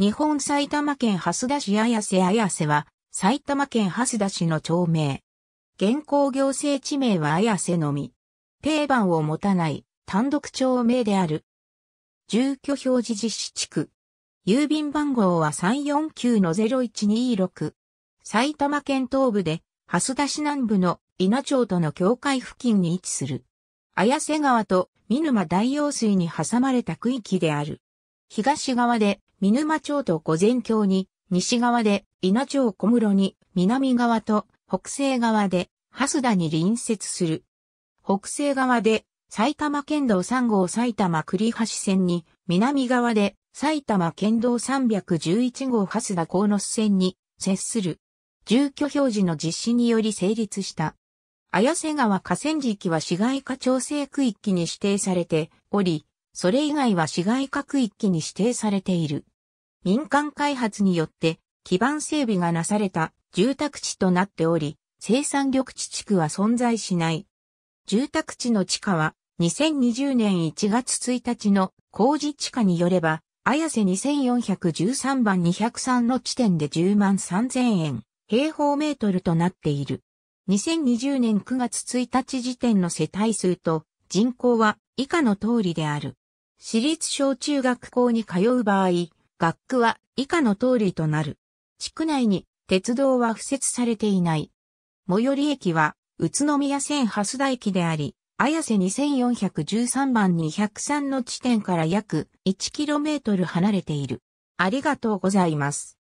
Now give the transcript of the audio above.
日本埼玉県蓮田市綾瀬綾瀬は、埼玉県蓮田市の町名。現行行政地名は綾瀬のみ。定番を持たない単独町名である。住居表示実施地区。郵便番号は349-0126。埼玉県東部で、蓮田市南部の稲町との境界付近に位置する。綾瀬川と見沼大用水に挟まれた区域である。東側で見沼町と御前郷に、西側で稲町小室に、南側と北西側で、蓮田に隣接する。北西側で、埼玉県道3号埼玉栗橋線に、南側で、埼玉県道311号蓮田鴻巣線に、接する。住居表示の実施により成立した。綾瀬川河川敷は市街化調整区域に指定されており、それ以外は市街各域に指定されている。民間開発によって基盤整備がなされた住宅地となっており、生産緑地地区は存在しない。住宅地の地価は2020年1月1日の工事地価によれば、綾瀬2413番203の地点で10万3000円、平方メートルとなっている。2020年9月1日時点の世帯数と人口は以下の通りである。私立小中学校に通う場合、学区は以下の通りとなる。地区内に鉄道は付設されていない。最寄り駅は、宇都宮線蓮田駅であり、綾瀬2413番203の地点から約 1km 離れている。ありがとうございます。